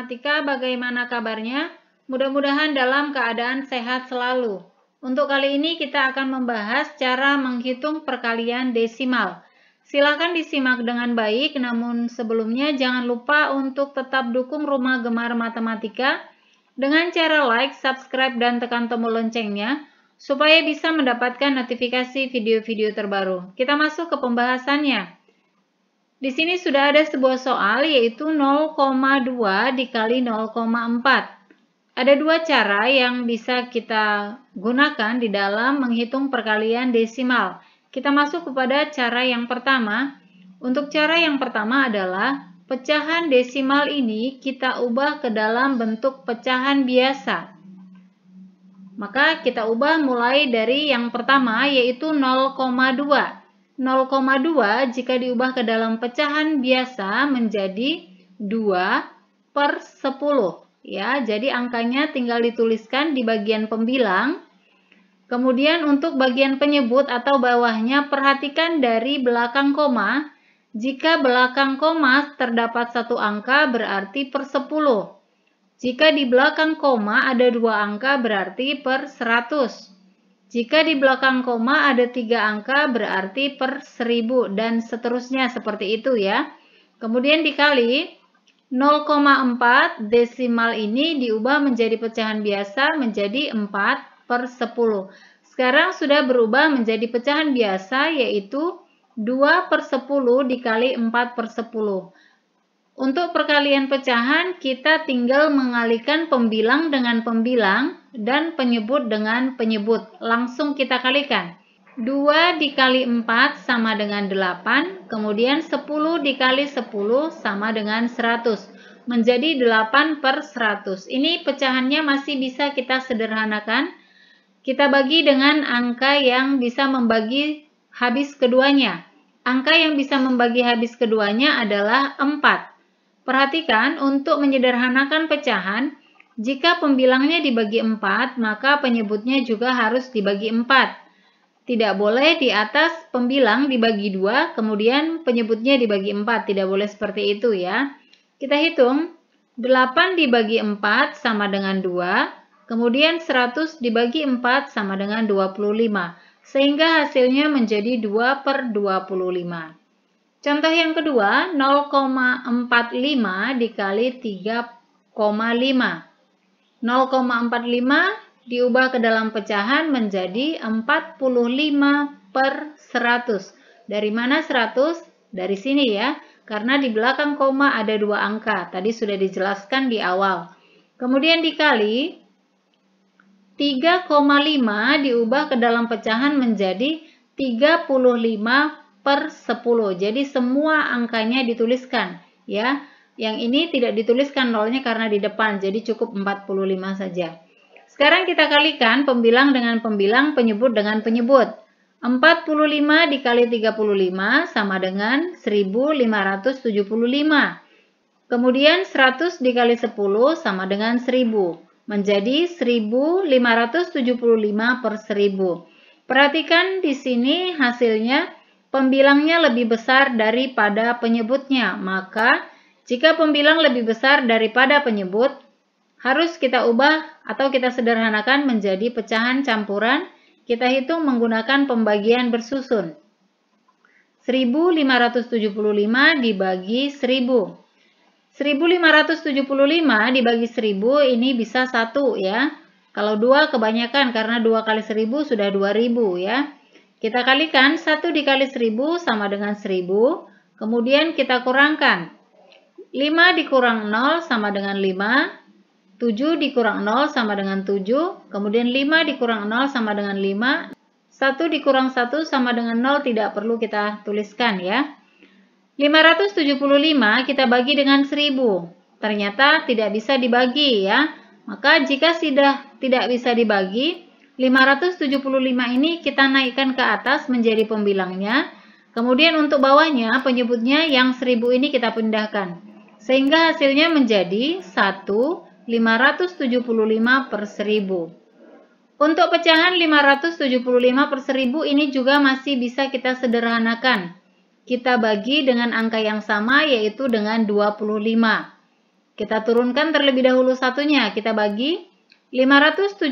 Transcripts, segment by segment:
Informatika bagaimana kabarnya? Mudah-mudahan dalam keadaan sehat selalu. Untuk kali ini kita akan membahas cara menghitung perkalian desimal. Silakan disimak dengan baik, namun sebelumnya jangan lupa untuk tetap dukung Rumah Gemar Matematika dengan cara like, subscribe, dan tekan tombol loncengnya supaya bisa mendapatkan notifikasi video-video terbaru. Kita masuk ke pembahasannya. Di sini sudah ada sebuah soal yaitu 0,2 dikali 0,4. Ada dua cara yang bisa kita gunakan di dalam menghitung perkalian desimal. Kita masuk kepada cara yang pertama. Untuk cara yang pertama adalah pecahan desimal ini kita ubah ke dalam bentuk pecahan biasa. Maka kita ubah mulai dari yang pertama yaitu 0,2. 0,2 jika diubah ke dalam pecahan biasa menjadi 2 per 10. Ya, jadi angkanya tinggal dituliskan di bagian pembilang. Kemudian untuk bagian penyebut atau bawahnya perhatikan dari belakang koma. Jika belakang koma terdapat satu angka berarti per 10. Jika di belakang koma ada dua angka berarti per 100. Jika di belakang koma ada tiga angka berarti per seribu dan seterusnya seperti itu ya. Kemudian dikali 0,4 desimal ini diubah menjadi pecahan biasa menjadi 4 per 10. Sekarang sudah berubah menjadi pecahan biasa yaitu 2 per 10 dikali 4 per 10. Untuk perkalian pecahan, kita tinggal mengalikan pembilang dengan pembilang dan penyebut dengan penyebut. Langsung kita kalikan. 2 dikali 4 sama dengan 8, kemudian 10 dikali 10 sama dengan 100, menjadi 8 per 100. Ini pecahannya masih bisa kita sederhanakan. Kita bagi dengan angka yang bisa membagi habis keduanya. Angka yang bisa membagi habis keduanya adalah 4. Perhatikan untuk menyederhanakan pecahan, jika pembilangnya dibagi 4, maka penyebutnya juga harus dibagi 4. Tidak boleh di atas pembilang dibagi 2, kemudian penyebutnya dibagi 4. Tidak boleh seperti itu ya. Kita hitung, 8 dibagi 4 sama dengan 2, kemudian 100 dibagi 4 sama dengan 25, sehingga hasilnya menjadi 2 per 25. Contoh yang kedua, 0,45 dikali 3,5. 0,45 diubah ke dalam pecahan menjadi 45 per 100. Dari mana 100? Dari sini ya, karena di belakang koma ada dua angka. Tadi sudah dijelaskan di awal. Kemudian dikali 3,5 diubah ke dalam pecahan menjadi 35 per 10. Jadi semua angkanya dituliskan ya. Yang ini tidak dituliskan nolnya karena di depan, jadi cukup 45 saja. Sekarang kita kalikan pembilang dengan pembilang, penyebut dengan penyebut. 45 dikali 35 sama dengan 1575. Kemudian 100 dikali 10 sama dengan 1000. Menjadi 1575 per 1000. Perhatikan di sini hasilnya pembilangnya lebih besar daripada penyebutnya, maka jika pembilang lebih besar daripada penyebut, harus kita ubah atau kita sederhanakan menjadi pecahan campuran, kita hitung menggunakan pembagian bersusun. 1575 dibagi 1000. 1575 dibagi 1000 ini bisa 1 ya. Kalau 2 kebanyakan karena 2 kali 1000 sudah 2000 ya. Kita kalikan 1 dikali 1000 sama dengan 1000. Kemudian kita kurangkan. 5 dikurang 0 sama dengan 5. 7 dikurang 0 sama dengan 7. Kemudian 5 dikurang 0 sama dengan 5. 1 dikurang 1 sama dengan 0 tidak perlu kita tuliskan ya. 575 kita bagi dengan 1000. Ternyata tidak bisa dibagi ya. Maka jika sudah tidak bisa dibagi, 575 ini kita naikkan ke atas menjadi pembilangnya. Kemudian untuk bawahnya penyebutnya yang 1000 ini kita pindahkan. Sehingga hasilnya menjadi 1575 per 1000. Untuk pecahan 575 per 1000 ini juga masih bisa kita sederhanakan. Kita bagi dengan angka yang sama yaitu dengan 25. Kita turunkan terlebih dahulu satunya, kita bagi 575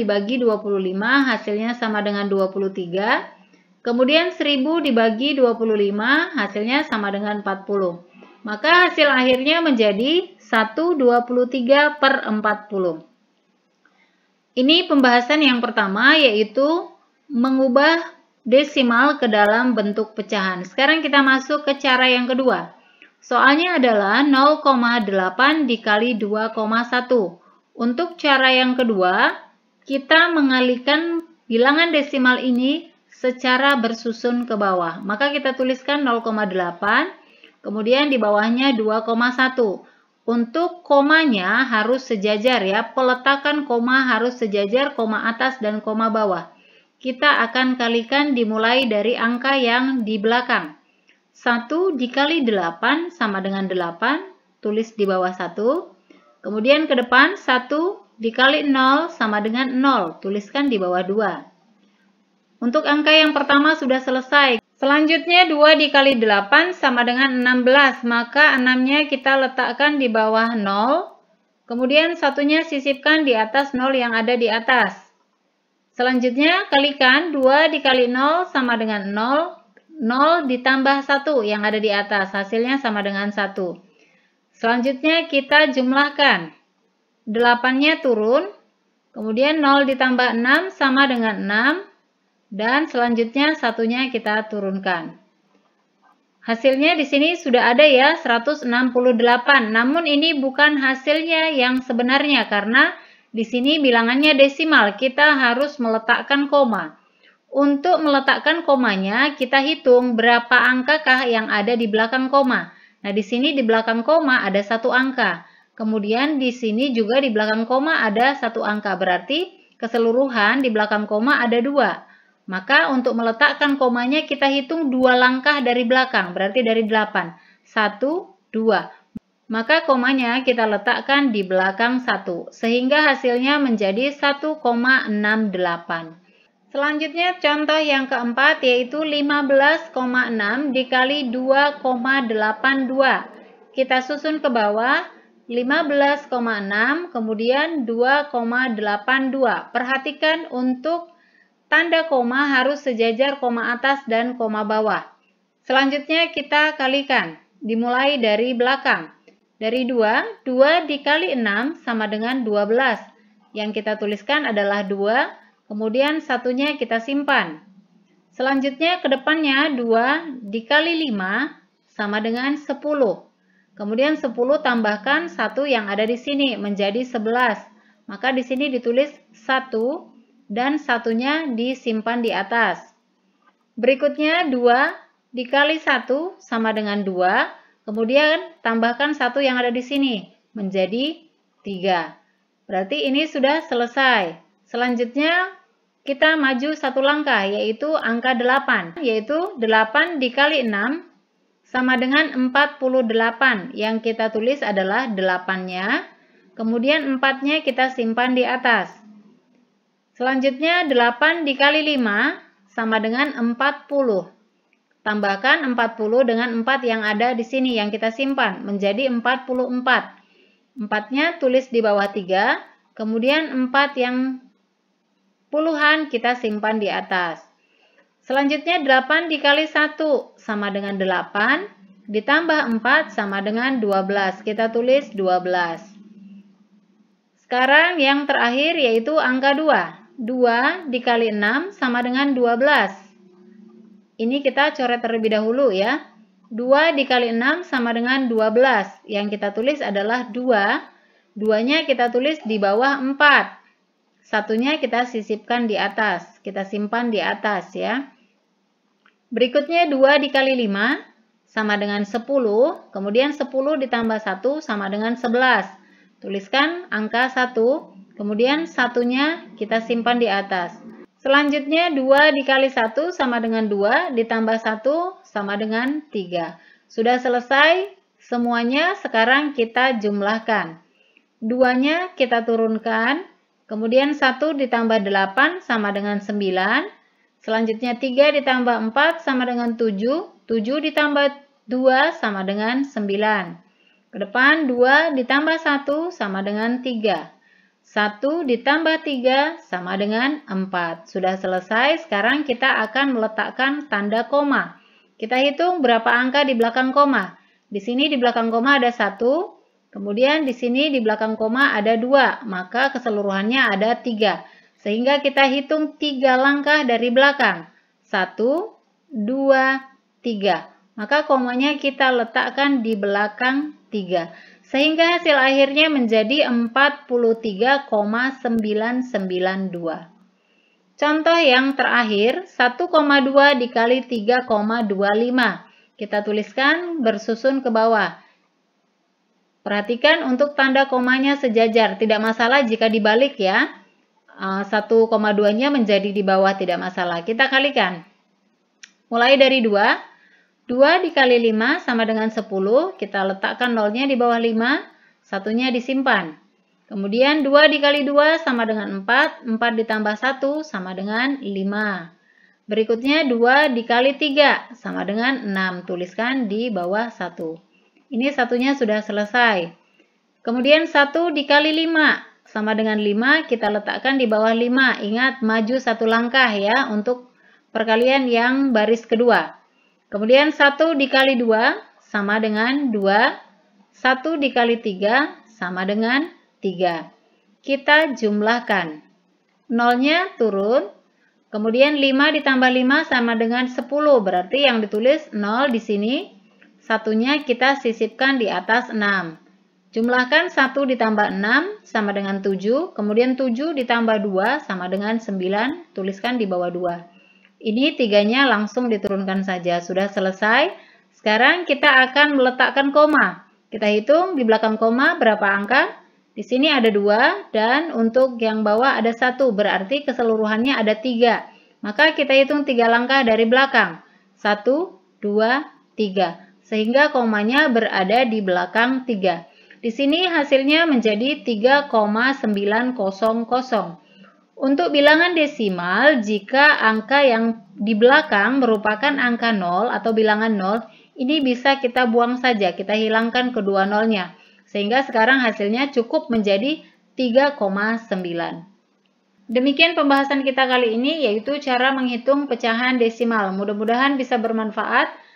dibagi 25 hasilnya sama dengan 23. Kemudian 1000 dibagi 25 hasilnya sama dengan 40. Maka hasil akhirnya menjadi 123 per 40. Ini pembahasan yang pertama yaitu mengubah desimal ke dalam bentuk pecahan. Sekarang kita masuk ke cara yang kedua. Soalnya adalah 0,8 dikali 2,1. Untuk cara yang kedua, kita mengalihkan bilangan desimal ini secara bersusun ke bawah. Maka kita tuliskan 0,8, kemudian di bawahnya 2,1. Untuk komanya harus sejajar ya, peletakan koma harus sejajar koma atas dan koma bawah. Kita akan kalikan dimulai dari angka yang di belakang. 1 dikali 8 sama dengan 8, tulis di bawah 1. Kemudian ke depan 1 dikali 0 sama dengan 0. Tuliskan di bawah 2. Untuk angka yang pertama sudah selesai. Selanjutnya 2 dikali 8 sama dengan 16. Maka 6-nya kita letakkan di bawah 0. Kemudian satunya sisipkan di atas 0 yang ada di atas. Selanjutnya kalikan 2 dikali 0 sama dengan 0. 0 ditambah 1 yang ada di atas. Hasilnya sama dengan 1. Selanjutnya kita jumlahkan. 8-nya turun, kemudian 0 ditambah 6 sama dengan 6, dan selanjutnya satunya kita turunkan. Hasilnya di sini sudah ada ya 168, namun ini bukan hasilnya yang sebenarnya karena di sini bilangannya desimal, kita harus meletakkan koma. Untuk meletakkan komanya, kita hitung berapa angkakah yang ada di belakang koma. Nah, di sini di belakang koma ada satu angka. Kemudian di sini juga di belakang koma ada satu angka. Berarti keseluruhan di belakang koma ada dua. Maka untuk meletakkan komanya kita hitung dua langkah dari belakang. Berarti dari delapan satu dua Maka komanya kita letakkan di belakang satu Sehingga hasilnya menjadi 1,68. Selanjutnya contoh yang keempat yaitu 15,6 dikali 2,82. Kita susun ke bawah 15,6 kemudian 2,82. Perhatikan untuk tanda koma harus sejajar koma atas dan koma bawah. Selanjutnya kita kalikan. Dimulai dari belakang. Dari 2, 2 dikali 6 sama dengan 12. Yang kita tuliskan adalah 2 Kemudian satunya kita simpan. Selanjutnya ke depannya 2 dikali 5 sama dengan 10. Kemudian 10 tambahkan 1 yang ada di sini menjadi 11. Maka di sini ditulis 1 dan satunya disimpan di atas. Berikutnya 2 dikali 1 sama dengan 2. Kemudian tambahkan 1 yang ada di sini menjadi 3. Berarti ini sudah selesai. Selanjutnya kita maju satu langkah yaitu angka 8 yaitu 8 dikali 6 sama dengan 48 yang kita tulis adalah 8-nya kemudian 4-nya kita simpan di atas selanjutnya 8 dikali 5 sama dengan 40 tambahkan 40 dengan 4 yang ada di sini yang kita simpan menjadi 44 4-nya tulis di bawah 3 kemudian 4 yang Puluhan kita simpan di atas. Selanjutnya 8 dikali 1 sama dengan 8, ditambah 4 sama dengan 12. Kita tulis 12. Sekarang yang terakhir yaitu angka 2. 2 dikali 6 sama dengan 12. Ini kita coret terlebih dahulu ya. 2 dikali 6 sama dengan 12. Yang kita tulis adalah 2. 2-nya kita tulis di bawah 4. Satunya kita sisipkan di atas, kita simpan di atas ya. Berikutnya 2 dikali 5 sama dengan 10, kemudian 10 ditambah 1 sama dengan 11. Tuliskan angka 1, kemudian satunya kita simpan di atas. Selanjutnya 2 dikali 1 sama dengan 2, ditambah 1 sama dengan 3. Sudah selesai semuanya, sekarang kita jumlahkan. Duanya kita turunkan, Kemudian 1 ditambah 8 sama dengan 9. Selanjutnya 3 ditambah 4 sama dengan 7. 7 ditambah 2 sama dengan 9. Kedepan 2 ditambah 1 sama dengan 3. 1 ditambah 3 sama dengan 4. Sudah selesai, sekarang kita akan meletakkan tanda koma. Kita hitung berapa angka di belakang koma. Di sini di belakang koma ada 1, Kemudian di sini di belakang koma ada dua, maka keseluruhannya ada tiga. Sehingga kita hitung tiga langkah dari belakang. Satu, dua, tiga. Maka komanya kita letakkan di belakang tiga. Sehingga hasil akhirnya menjadi 43,992. Contoh yang terakhir, 1,2 dikali 3,25. Kita tuliskan bersusun ke bawah. Perhatikan untuk tanda komanya sejajar, tidak masalah jika dibalik ya. 1,2-nya eh, menjadi di bawah tidak masalah. Kita kalikan. Mulai dari 2. 2 dikali 5 sama dengan 10. Kita letakkan nolnya di bawah 5. Satunya disimpan. Kemudian 2 dikali 2 sama dengan 4. 4 ditambah 1 sama dengan 5. Berikutnya 2 dikali 3 sama dengan 6. Tuliskan di bawah 1. Ini satunya sudah selesai. Kemudian 1 dikali 5. Sama dengan 5, kita letakkan di bawah 5. Ingat, maju satu langkah ya untuk perkalian yang baris kedua. Kemudian 1 dikali 2 sama dengan 2. 1 dikali 3 sama dengan 3. Kita jumlahkan. Nolnya turun, Kemudian 5 ditambah 5 sama dengan 10, berarti yang ditulis 0 di sini Satunya kita sisipkan di atas 6. Jumlahkan 1 ditambah 6 sama dengan 7, kemudian 7 ditambah 2 sama dengan 9, tuliskan di bawah 2. Ini tiganya langsung diturunkan saja, sudah selesai. Sekarang kita akan meletakkan koma. Kita hitung di belakang koma berapa angka. Di sini ada 2 dan untuk yang bawah ada 1, berarti keseluruhannya ada 3. Maka kita hitung 3 langkah dari belakang. 1, 2, 3 sehingga komanya berada di belakang 3. Di sini hasilnya menjadi 3,900. Untuk bilangan desimal, jika angka yang di belakang merupakan angka 0 atau bilangan 0, ini bisa kita buang saja, kita hilangkan kedua nolnya. Sehingga sekarang hasilnya cukup menjadi 3,9. Demikian pembahasan kita kali ini, yaitu cara menghitung pecahan desimal. Mudah-mudahan bisa bermanfaat.